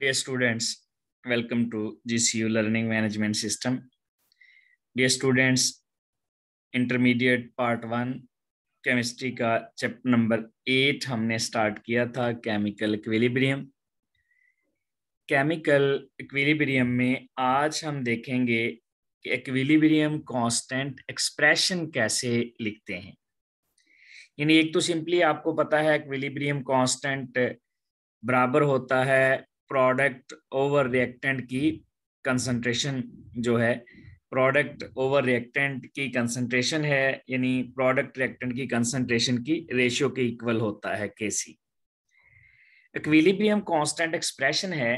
Dear students, welcome to GCU Learning Management System. Dear students, intermediate part one chemistry का chapter number eight हमने start किया था chemical equilibrium. Chemical equilibrium में आज हम देखेंगे कि equilibrium constant एक्सप्रेशन कैसे लिखते हैं यानी एक तो सिंपली आपको पता है equilibrium constant बराबर होता है प्रोडक्ट ओवर रिएक्टेंट की कंसंट्रेशन जो है प्रोडक्ट ओवर रिएक्टेंट की कंसंट्रेशन है यानी प्रोडक्ट रिएक्टेंट की कंसंट्रेशन की रेशियो के इक्वल होता है के सी कांस्टेंट एक्सप्रेशन है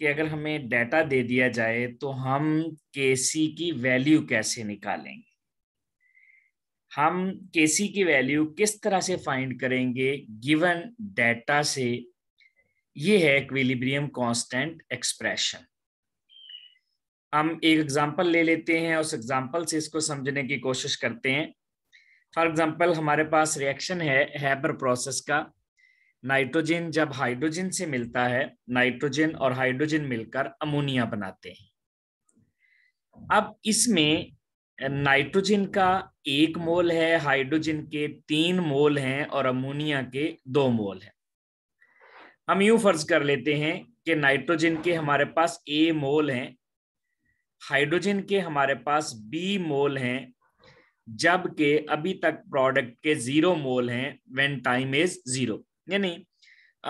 कि अगर हमें डाटा दे दिया जाए तो हम के सी की वैल्यू कैसे निकालेंगे हम के सी की वैल्यू किस तरह से फाइंड करेंगे गिवन डाटा से ये है इक्विलिब्रियम कांस्टेंट एक्सप्रेशन हम एक एग्जांपल ले लेते हैं उस एग्जांपल से इसको समझने की कोशिश करते हैं फॉर एग्जांपल हमारे पास रिएक्शन है हैबर प्रोसेस का नाइट्रोजन जब हाइड्रोजन से मिलता है नाइट्रोजन और हाइड्रोजन मिलकर अमोनिया बनाते हैं अब इसमें नाइट्रोजन का एक मोल है हाइड्रोजन के तीन मोल हैं और अमोनिया के दो मोल हैं हम यूं फर्ज कर लेते हैं कि नाइट्रोजन के हमारे पास ए मोल हैं हाइड्रोजन के हमारे पास बी मोल हैं जबकि अभी तक प्रोडक्ट के जीरो मोल हैं व्हेन टाइम इज जीरो यानी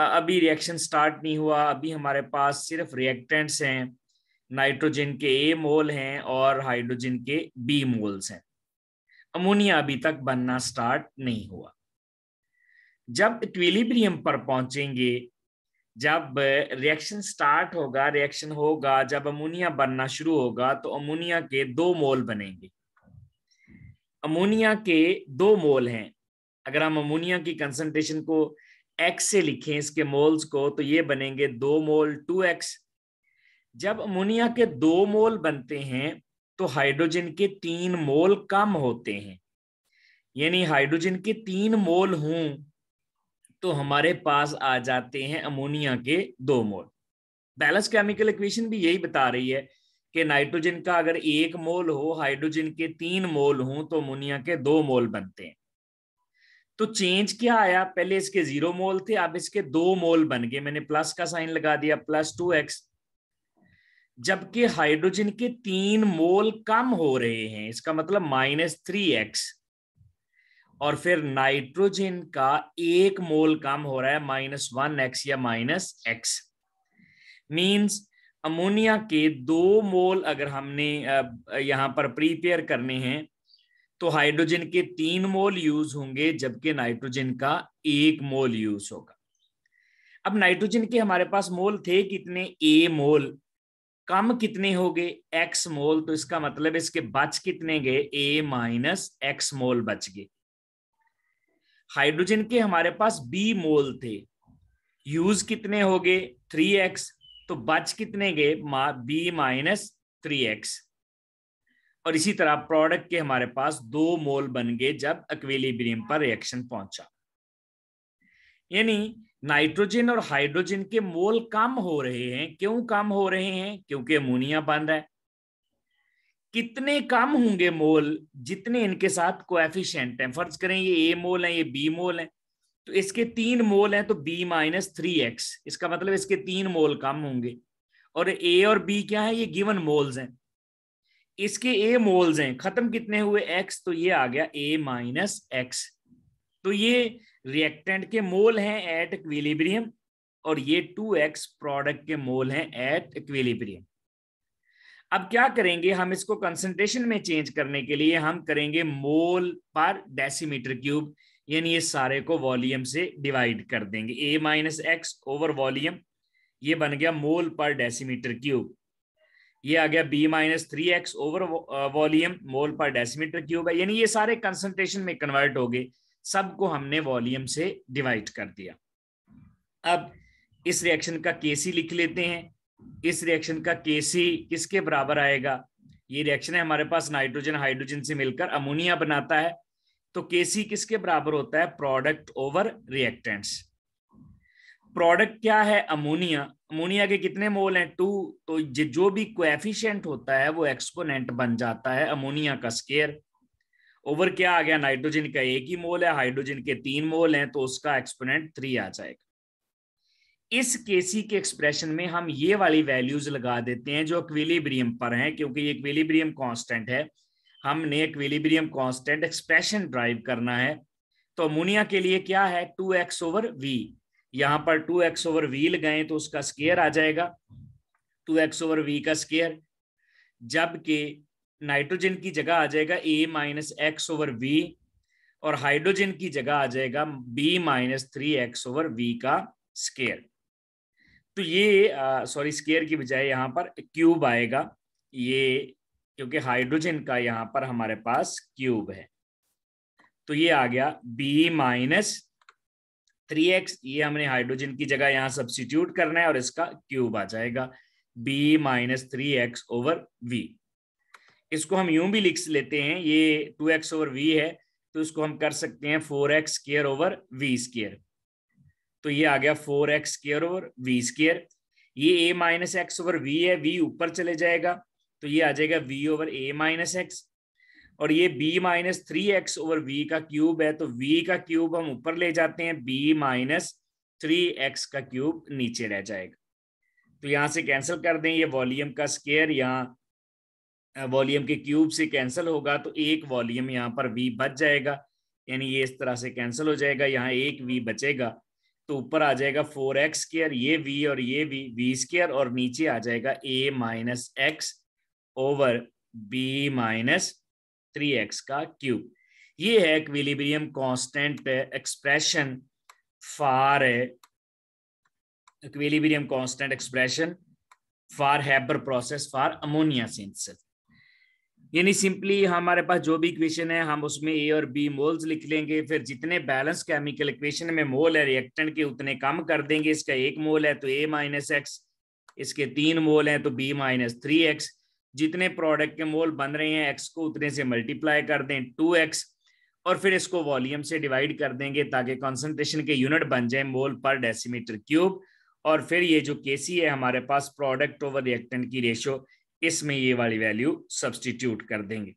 अभी रिएक्शन स्टार्ट नहीं हुआ अभी हमारे पास सिर्फ रिएक्टेंट्स हैं नाइट्रोजन के ए मोल हैं और हाइड्रोजन के बी मोल्स हैं अमोनिया अभी तक बनना स्टार्ट नहीं हुआ जब इक्विलिब्रियम पर पहुंचेंगे जब रिएक्शन स्टार्ट होगा रिएक्शन होगा जब अमोनिया बनना शुरू होगा तो अमोनिया के दो मोल बनेंगे अमोनिया के दो मोल हैं अगर हम अमोनिया की कंसंट्रेशन को एक्स से लिखें इसके मोल्स को तो ये बनेंगे दो मोल टू एक्स जब अमोनिया के दो मोल बनते हैं तो हाइड्रोजन के तीन मोल कम होते हैं यानी हाइड्रोजन के तीन मोल हूं तो हमारे पास आ जाते हैं अमोनिया के दो मोल बैलेंस केमिकल इक्वेशन भी यही बता रही है कि नाइट्रोजन का अगर एक मोल हो हाइड्रोजन के तीन मोल हो तो अमोनिया के दो मोल बनते हैं तो चेंज क्या आया पहले इसके जीरो मोल थे अब इसके दो मोल बन गए मैंने प्लस का साइन लगा दिया प्लस टू एक्स जबकि हाइड्रोजन के तीन मोल कम हो रहे हैं इसका मतलब माइनस थ्री एक्स और फिर नाइट्रोजन का एक मोल कम हो रहा है माइनस वन एक्स या माइनस एक्स मीन्स अमोनिया के दो मोल अगर हमने यहां पर प्रीपेयर करने हैं तो हाइड्रोजन के तीन मोल यूज होंगे जबकि नाइट्रोजन का एक मोल यूज होगा अब नाइट्रोजन के हमारे पास मोल थे कितने ए मोल कम कितने हो गए एक्स मोल तो इसका मतलब इसके बच कितने गए ए माइनस एक्स मोल बच गए हाइड्रोजन के हमारे पास बी मोल थे यूज कितने हो गए थ्री एक्स तो बच कितने गए बी माइनस थ्री एक्स और इसी तरह प्रोडक्ट के हमारे पास दो मोल बन गए जब एक्विलिब्रियम पर रिएक्शन पहुंचा यानी नाइट्रोजन और हाइड्रोजन के मोल कम हो रहे हैं क्यों कम हो रहे हैं क्योंकि अमोनिया बन रहा है कितने कम होंगे मोल जितने इनके साथ कोएफिशिएंट हैं फर्ज करें ये ए मोल है ये बी मोल है तो इसके तीन मोल हैं तो बी माइनस थ्री एक्स इसका मतलब इसके तीन मोल कम होंगे और ए और बी क्या है ये गिवन मोल्स हैं इसके ए मोल्स हैं खत्म कितने हुए एक्स तो ये आ गया ए माइनस एक्स तो ये रिएक्टेंट के मोल हैं एट इक्विलिब्रियम और ये टू एक्स प्रोडक्ट के मोल हैं एट इक्विलिब्रियम अब क्या करेंगे हम इसको कंसंट्रेशन में चेंज करने के लिए हम करेंगे मोल पर डेसीमीटर क्यूब यानी ये सारे को वॉल्यूम से डिवाइड कर देंगे a minus x over volume ये बन गया मोल पर डेसीमीटर क्यूब ये आ गया b minus three x over volume mole पर डेसीमीटर क्यूब है यानी ये सारे कंसंट्रेशन में कन्वर्ट हो गए सबको हमने वॉल्यूम से डिवाइड कर दिया अब इस रिएक्शन का केसी लिख लेते हैं इस रिएक्शन का केसी किसके बराबर आएगा ये रिएक्शन है हमारे पास नाइट्रोजन हाइड्रोजन से मिलकर अमोनिया बनाता है तो केसी किसके बराबर होता है प्रोडक्ट ओवर रिएक्टेंट्स प्रोडक्ट क्या है अमोनिया अमोनिया के कितने मोल हैं टू तो जो भी कोएफिशिएंट होता है वो एक्सपोनेंट बन जाता है अमोनिया का स्केयर ओवर क्या आ गया नाइट्रोजन का एक ही मोल है हाइड्रोजन के तीन मोल हैं तो उसका एक्सपोनेंट थ्री आ जाएगा इस केसी के एक्सप्रेशन में हम ये वाली वैल्यूज लगा देते हैं जो इक्विलिब्रियम पर हैं क्योंकि ये इक्विलिब्रियम कांस्टेंट है हमने इक्विलिब्रियम कांस्टेंट एक्सप्रेशन ड्राइव करना है तो अमोनिया के लिए क्या है टू एक्स ओवर वी यहां पर टू एक्स ओवर वी लगाए तो उसका स्केयर आ जाएगा टू एक्स ओवर वी का स्केयर जबकि नाइट्रोजन की जगह आ जाएगा a minus x over v और हाइड्रोजन की जगह आ जाएगा b minus three x over v का स्केयर तो ये सॉरी स्केयर की बजाय यहाँ पर क्यूब आएगा ये क्योंकि हाइड्रोजन का यहाँ पर हमारे पास क्यूब है तो ये आ गया बी माइनस थ्री एक्स ये हमने हाइड्रोजन की जगह यहाँ सब्सिट्यूट करना है और इसका क्यूब आ जाएगा b minus three x over v इसको हम यूं भी लिख लेते हैं ये टू एक्स ओवर वी है तो इसको हम कर सकते हैं four x square over v square तो ये आ गया फोर एक्स स्केयर और वी स्केयर ये a minus x over v है वी ऊपर चले जाएगा तो ये आ जाएगा v over a minus x और ये b minus three x over v का क्यूब है तो वी का क्यूब हम ऊपर ले जाते हैं बी माइनस थ्री एक्स का क्यूब नीचे रह जाएगा तो यहां से कैंसिल कर दें ये वॉल्यूम का स्केयर यहाँ वॉल्यूम के क्यूब से कैंसिल होगा तो एक वॉल्यूम यहाँ पर वी बच जाएगा यानी ये इस तरह से कैंसिल हो जाएगा यहाँ एक वी बचेगा तो ऊपर आ जाएगा फोर एक्स स्केयर ये वी और ये वी वी स्केयर और नीचे आ जाएगा a minus x over b minus three x का क्यूब ये है इक्विलिब्रियम कांस्टेंट पे expression for equilibrium constant expression for Haber process for ammonia synthesis यानी सिंपली हमारे पास जो भी इक्वेशन है हम उसमें ए और बी मोल्स लिख लेंगे फिर जितने बैलेंस केमिकल इक्वेशन में मोल है रिएक्टेंट के उतने कम कर देंगे इसका एक मोल है तो ए माइनस एक्स इसके तीन मोल हैं तो बी माइनस थ्री एक्स जितने प्रोडक्ट के मोल बन रहे हैं एक्स को उतने से मल्टीप्लाई कर दें टू एक्स और फिर इसको वॉल्यूम से डिवाइड कर देंगे ताकि कॉन्सेंट्रेशन के यूनिट बन जाए मोल पर डेसीमीटर क्यूब और फिर ये जो के है हमारे पास प्रोडक्ट ओवर रिएक्टेंट की रेशियो इसमें ये वाली वैल्यू सब्सटीट्यूट कर देंगे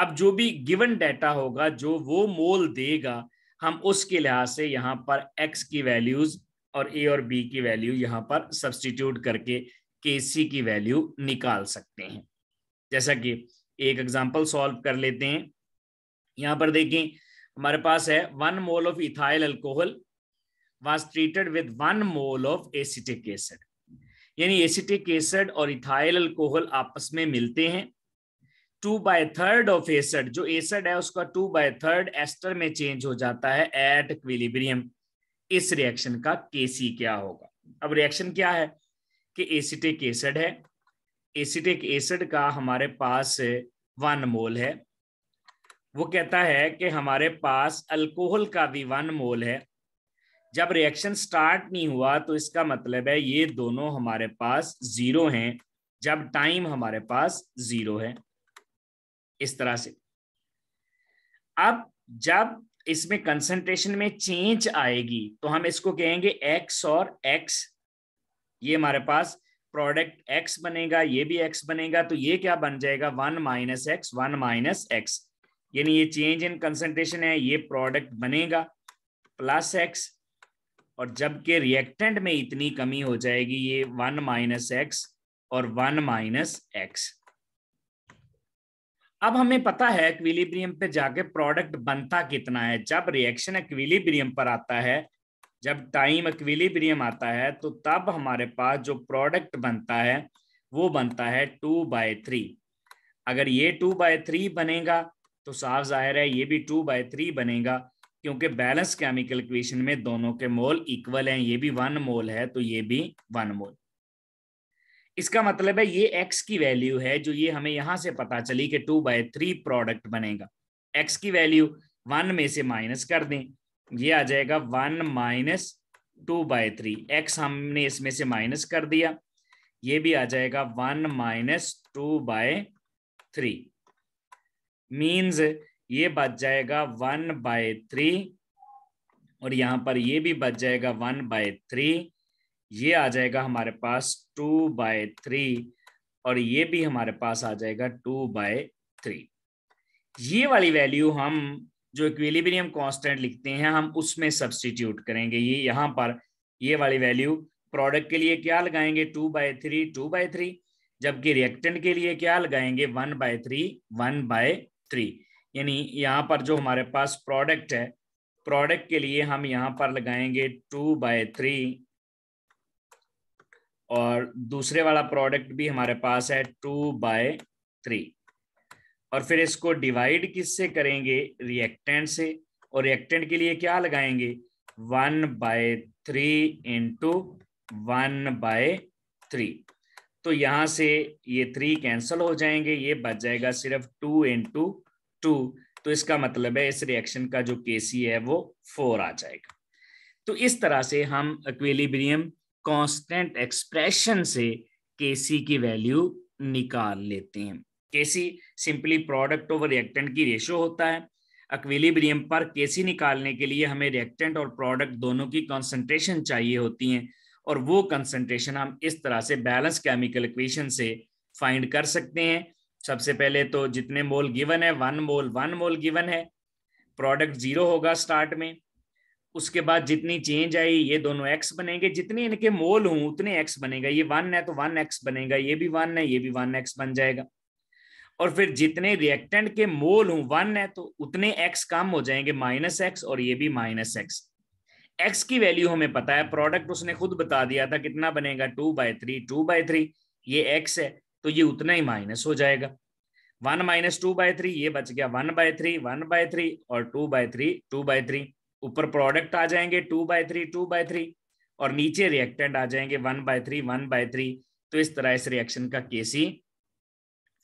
अब जो भी गिवन डाटा होगा जो वो मोल देगा हम उसके लिहाज से यहाँ पर एक्स की वैल्यूज और ए और बी की वैल्यू यहाँ पर सब्सटीट्यूट करके के सी की वैल्यू निकाल सकते हैं जैसा कि एक एग्जाम्पल सॉल्व कर लेते हैं यहाँ पर देखें हमारे पास है one mole of ethyl alcohol was treated with one mole of acetic acid यानी एसिटिक एसिड और इथाइल अल्कोहल आपस में मिलते हैं two by third of acid जो एसिड है उसका टू बाय थर्ड एस्टर में चेंज हो जाता है एट क्विलिब्रियम इस रिएक्शन का केसी क्या होगा अब रिएक्शन क्या है कि एसिटिक एसिड है एसिटिक एसिड का हमारे पास वन मोल है वो कहता है कि हमारे पास अल्कोहल का भी वन मोल है जब रिएक्शन स्टार्ट नहीं हुआ तो इसका मतलब है ये दोनों हमारे पास जीरो हैं जब टाइम हमारे पास जीरो है इस तरह से अब जब इसमें कंसंट्रेशन में चेंज आएगी तो हम इसको कहेंगे एक्स और एक्स ये हमारे पास प्रोडक्ट एक्स बनेगा ये भी एक्स बनेगा तो ये क्या बन जाएगा one minus x one minus x यानी ये चेंज इन कंसंट्रेशन है ये प्रोडक्ट बनेगा प्लस एक्स और जबकि रिएक्टेंट में इतनी कमी हो जाएगी ये वन माइनस एक्स और वन माइनस एक्स अब हमें पता है क्विलिब्रियम पे जाके प्रोडक्ट बनता कितना है जब रिएक्शन एक्विलिब्रियम पर आता है जब टाइम एक्विलिब्रियम आता है तो तब हमारे पास जो प्रोडक्ट बनता है वो बनता है टू बाय थ्री अगर ये टू बाय थ्री बनेगा तो साफ जाहिर है ये भी टू बाय थ्री बनेगा क्योंकि बैलेंस केमिकल इक्वेशन में दोनों के मोल इक्वल हैं ये भी वन मोल है तो ये भी वन मोल इसका मतलब है ये एक्स की वैल्यू है जो ये हमें यहां से पता चली कि टू बाय थ्री प्रोडक्ट बनेगा एक्स की वैल्यू वन में से माइनस कर दें ये आ जाएगा one minus two by three x हमने इसमें से माइनस कर दिया ये भी आ जाएगा one minus two by three means ये बच जाएगा वन बाय थ्री और यहां पर ये भी बच जाएगा वन बाय थ्री ये आ जाएगा हमारे पास टू बाय थ्री और ये भी हमारे पास आ जाएगा टू बाय थ्री ये वाली वैल्यू हम जो इक्विलिब्रियम कांस्टेंट लिखते हैं हम उसमें सब्सटीट्यूट करेंगे ये यहां पर ये वाली वैल्यू प्रोडक्ट के लिए क्या लगाएंगे two by three two by three जबकि रिएक्टेंट के लिए क्या लगाएंगे one by three one by three यानी यहाँ पर जो हमारे पास प्रोडक्ट है प्रोडक्ट के लिए हम यहाँ पर लगाएंगे टू बाय थ्री और दूसरे वाला प्रोडक्ट भी हमारे पास है टू बाय थ्री और फिर इसको डिवाइड किससे करेंगे रिएक्टेंट से और रिएक्टेंट के लिए क्या लगाएंगे one by three into one by three तो यहां से ये थ्री कैंसिल हो जाएंगे ये बच जाएगा सिर्फ टू इंटू टू तो इसका मतलब है इस रिएक्शन का जो के है वो फोर आ जाएगा तो इस तरह से हम अक्वेलिब्रियम कांस्टेंट एक्सप्रेशन से के की वैल्यू निकाल लेते हैं के सिंपली प्रोडक्ट ओवर रिएक्टेंट की रेशो होता है अक्वेलिब्रियम पर के निकालने के लिए हमें रिएक्टेंट और प्रोडक्ट दोनों की कॉन्सेंट्रेशन चाहिए होती है और वो कंसंट्रेशन हम इस तरह से बैलेंस केमिकल इक्वेशन से फाइंड कर सकते हैं सबसे पहले तो जितने मोल गिवन है one mole one mole given है प्रोडक्ट जीरो होगा स्टार्ट में उसके बाद जितनी चेंज आई ये दोनों एक्स बनेंगे जितने इनके मोल हूं उतने एक्स बनेगा ये वन है तो वन एक्स बनेगा ये भी वन है ये भी वन एक्स बन जाएगा और फिर जितने रिएक्टेंट के मोल हूं वन है तो उतने एक्स कम हो जाएंगे माइनस एक्स और ये भी माइनस एक्स एक्स की वैल्यू हमें पता है प्रोडक्ट उसने खुद बता दिया था कितना बनेगा two by three two by three ये एक्स है तो ये उतना ही माइनस हो जाएगा one minus two by three ये बच गया one by three one by three और two by three two by three ऊपर प्रोडक्ट आ जाएंगे two by three two by three और नीचे रिएक्टेंट आ जाएंगे one by three one by three तो इस तरह इस रिएक्शन का केसी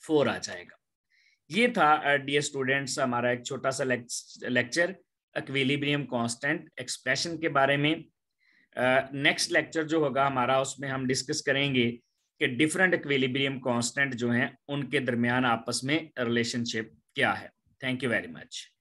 फोर आ जाएगा ये था डी uh, स्टूडेंट्स हमारा एक छोटा सा लेक्चर अक्वेलिब्रियम कॉन्स्टेंट एक्सप्रेशन के बारे में नेक्स्ट uh, लेक्चर जो होगा हमारा उसमें हम डिस्कस करेंगे कि डिफरेंट इक्विलिब्रियम कांस्टेंट जो हैं उनके दरमियान आपस में रिलेशनशिप क्या है थैंक यू वेरी मच